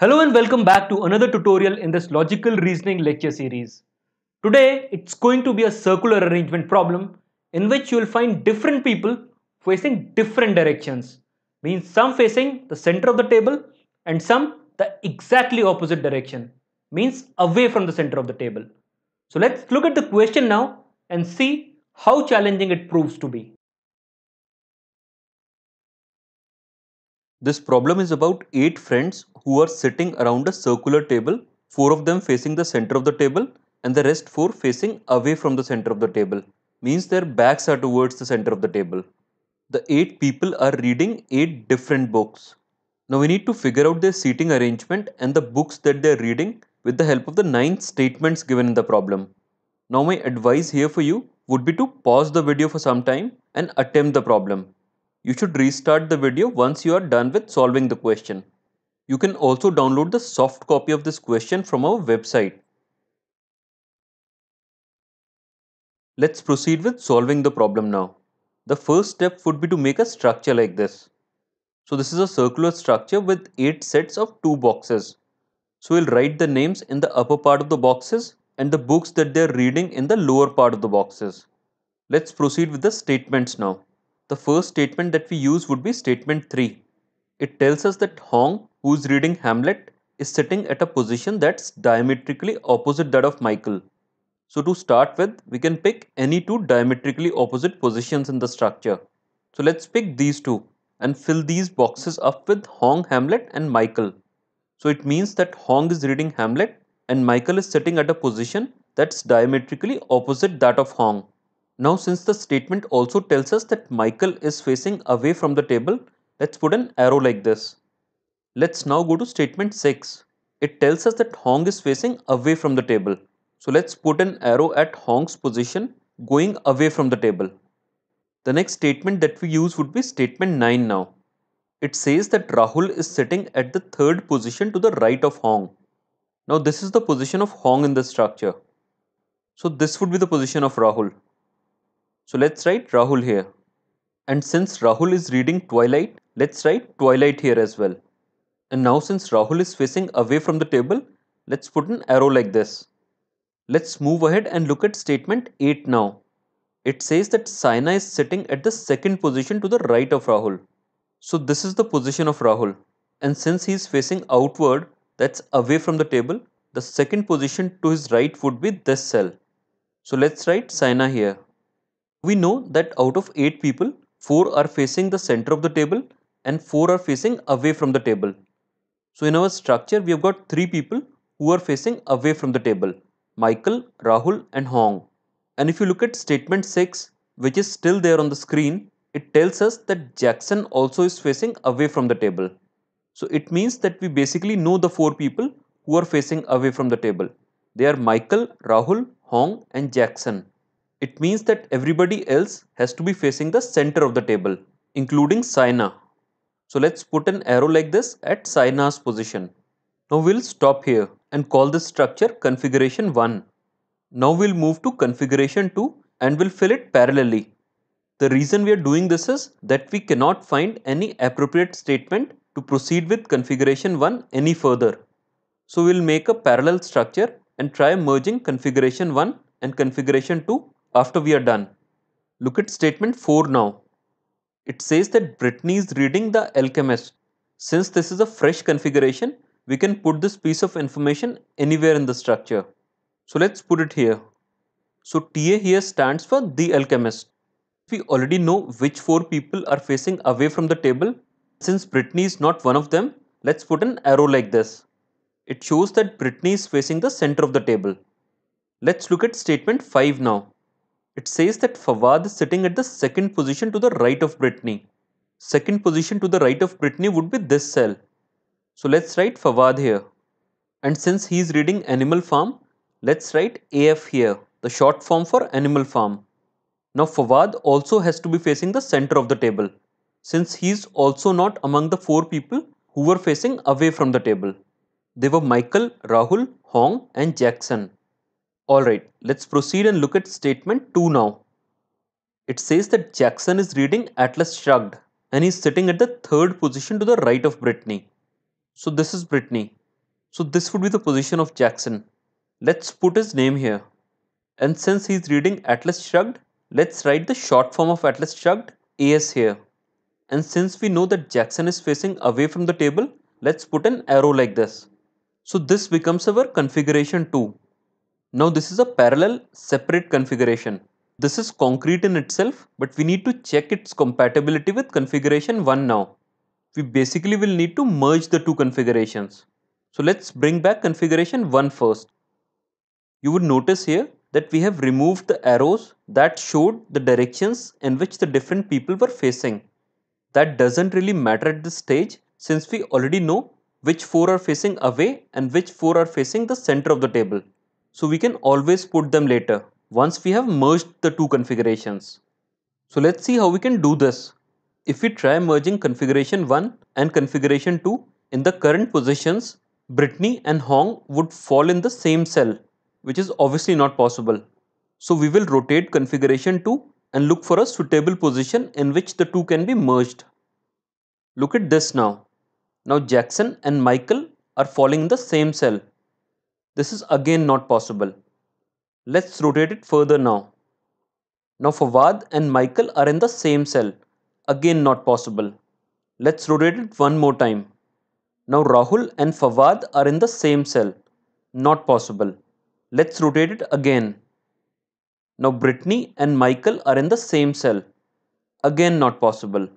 Hello and welcome back to another tutorial in this logical reasoning lecture series. Today it's going to be a circular arrangement problem in which you will find different people facing different directions. Means some facing the center of the table and some the exactly opposite direction. Means away from the center of the table. So let's look at the question now and see how challenging it proves to be. This problem is about 8 friends who are sitting around a circular table, 4 of them facing the center of the table and the rest 4 facing away from the center of the table, means their backs are towards the center of the table. The 8 people are reading 8 different books. Now we need to figure out their seating arrangement and the books that they are reading with the help of the 9 statements given in the problem. Now my advice here for you would be to pause the video for some time and attempt the problem. You should restart the video once you are done with solving the question. You can also download the soft copy of this question from our website. Let's proceed with solving the problem now. The first step would be to make a structure like this. So this is a circular structure with 8 sets of 2 boxes. So we'll write the names in the upper part of the boxes and the books that they're reading in the lower part of the boxes. Let's proceed with the statements now the first statement that we use would be statement 3. It tells us that Hong, who is reading Hamlet, is sitting at a position that's diametrically opposite that of Michael. So to start with, we can pick any two diametrically opposite positions in the structure. So let's pick these two and fill these boxes up with Hong, Hamlet and Michael. So it means that Hong is reading Hamlet and Michael is sitting at a position that's diametrically opposite that of Hong. Now since the statement also tells us that Michael is facing away from the table, let's put an arrow like this. Let's now go to statement 6. It tells us that Hong is facing away from the table. So let's put an arrow at Hong's position going away from the table. The next statement that we use would be statement 9 now. It says that Rahul is sitting at the third position to the right of Hong. Now this is the position of Hong in the structure. So this would be the position of Rahul. So let's write Rahul here. And since Rahul is reading twilight, let's write twilight here as well. And now since Rahul is facing away from the table, let's put an arrow like this. Let's move ahead and look at statement 8 now. It says that Saina is sitting at the second position to the right of Rahul. So this is the position of Rahul. And since he is facing outward, that's away from the table, the second position to his right would be this cell. So let's write Saina here. We know that out of 8 people, 4 are facing the center of the table and 4 are facing away from the table. So in our structure, we have got 3 people who are facing away from the table, Michael, Rahul and Hong. And if you look at statement 6, which is still there on the screen, it tells us that Jackson also is facing away from the table. So it means that we basically know the 4 people who are facing away from the table. They are Michael, Rahul, Hong and Jackson. It means that everybody else has to be facing the center of the table, including Sina. So let's put an arrow like this at Sina's position. Now we'll stop here and call this structure configuration 1. Now we'll move to configuration 2 and we'll fill it parallelly. The reason we are doing this is that we cannot find any appropriate statement to proceed with configuration 1 any further. So we'll make a parallel structure and try merging configuration 1 and configuration 2 after we are done. Look at statement 4 now. It says that Brittany is reading the alchemist. Since this is a fresh configuration, we can put this piece of information anywhere in the structure. So let's put it here. So TA here stands for the alchemist. We already know which four people are facing away from the table. Since Brittany is not one of them, let's put an arrow like this. It shows that Brittany is facing the center of the table. Let's look at statement 5 now. It says that Fawad is sitting at the second position to the right of Brittany. Second position to the right of Brittany would be this cell. So let's write Fawad here. And since he is reading Animal Farm, let's write AF here, the short form for Animal Farm. Now Fawad also has to be facing the center of the table, since he is also not among the four people who were facing away from the table. They were Michael, Rahul, Hong and Jackson. Alright, let's proceed and look at statement 2 now. It says that Jackson is reading Atlas Shrugged and he's sitting at the third position to the right of Brittany. So this is Brittany. So this would be the position of Jackson. Let's put his name here. And since he's reading Atlas Shrugged, let's write the short form of Atlas Shrugged AS here. And since we know that Jackson is facing away from the table, let's put an arrow like this. So this becomes our configuration 2 now this is a parallel separate configuration. This is concrete in itself, but we need to check its compatibility with configuration 1 now. We basically will need to merge the two configurations. So let's bring back configuration 1 first. You would notice here that we have removed the arrows that showed the directions in which the different people were facing. That doesn't really matter at this stage since we already know which four are facing away and which four are facing the center of the table. So we can always put them later once we have merged the two configurations. So let's see how we can do this. If we try merging configuration 1 and configuration 2 in the current positions, Brittany and Hong would fall in the same cell, which is obviously not possible. So we will rotate configuration 2 and look for a suitable position in which the two can be merged. Look at this now. Now Jackson and Michael are falling in the same cell this is again not possible. Let's rotate it further now. Now Fawad and Michael are in the same cell. Again not possible. Let's rotate it one more time. Now Rahul and Fawad are in the same cell. Not possible. Let's rotate it again. Now Brittany and Michael are in the same cell. Again not possible.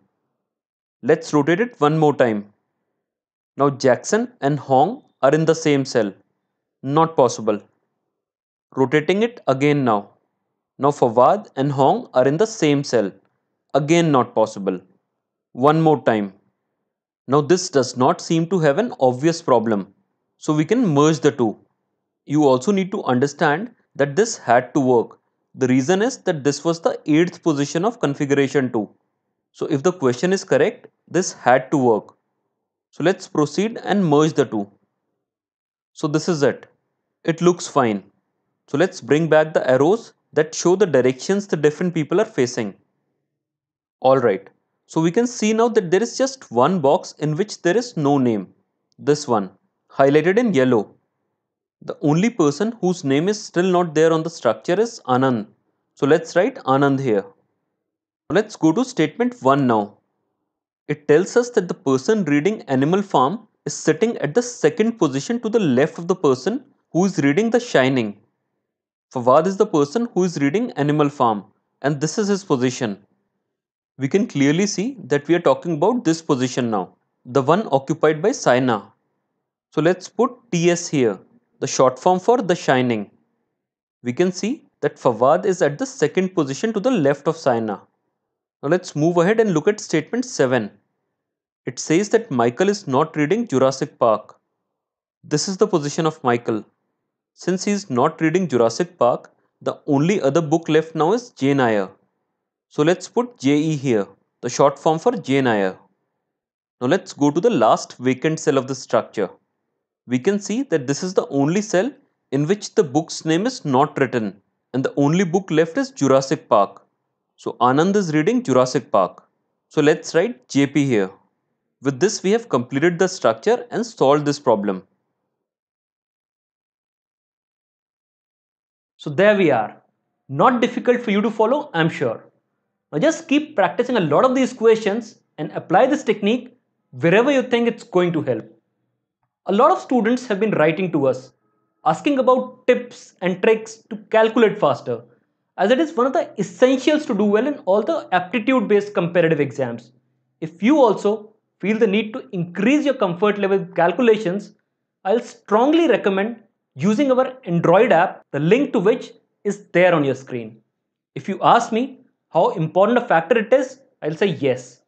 Let's rotate it one more time. Now Jackson and Hong are in the same cell. Not possible. Rotating it again now. Now Fawad and Hong are in the same cell. Again not possible. One more time. Now this does not seem to have an obvious problem. So we can merge the two. You also need to understand that this had to work. The reason is that this was the 8th position of configuration 2. So if the question is correct, this had to work. So let's proceed and merge the two. So this is it. It looks fine. So let's bring back the arrows that show the directions the different people are facing. Alright, so we can see now that there is just one box in which there is no name. This one, highlighted in yellow. The only person whose name is still not there on the structure is Anand. So let's write Anand here. Let's go to statement 1 now. It tells us that the person reading Animal Farm is sitting at the second position to the left of the person who is reading The Shining. Fawad is the person who is reading Animal Farm and this is his position. We can clearly see that we are talking about this position now, the one occupied by Saina. So let's put TS here, the short form for The Shining. We can see that Fawad is at the second position to the left of Saina. Now let's move ahead and look at statement 7. It says that Michael is not reading Jurassic Park. This is the position of Michael. Since he is not reading Jurassic Park, the only other book left now is Jane Eyre. So let's put JE here, the short form for Jane Eyre. Now let's go to the last vacant cell of the structure. We can see that this is the only cell in which the book's name is not written and the only book left is Jurassic Park. So Anand is reading Jurassic Park. So let's write JP here. With this we have completed the structure and solved this problem. So there we are. Not difficult for you to follow, I'm sure. Now just keep practicing a lot of these questions and apply this technique wherever you think it's going to help. A lot of students have been writing to us asking about tips and tricks to calculate faster as it is one of the essentials to do well in all the aptitude based competitive exams. If you also feel the need to increase your comfort level with calculations, I'll strongly recommend using our Android app, the link to which is there on your screen. If you ask me how important a factor it is, I'll say yes.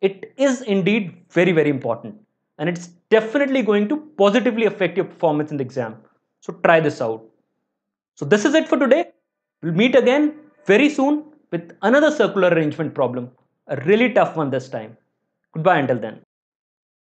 It is indeed very, very important. And it's definitely going to positively affect your performance in the exam. So try this out. So this is it for today. We'll meet again very soon with another circular arrangement problem. A really tough one this time. Goodbye until then.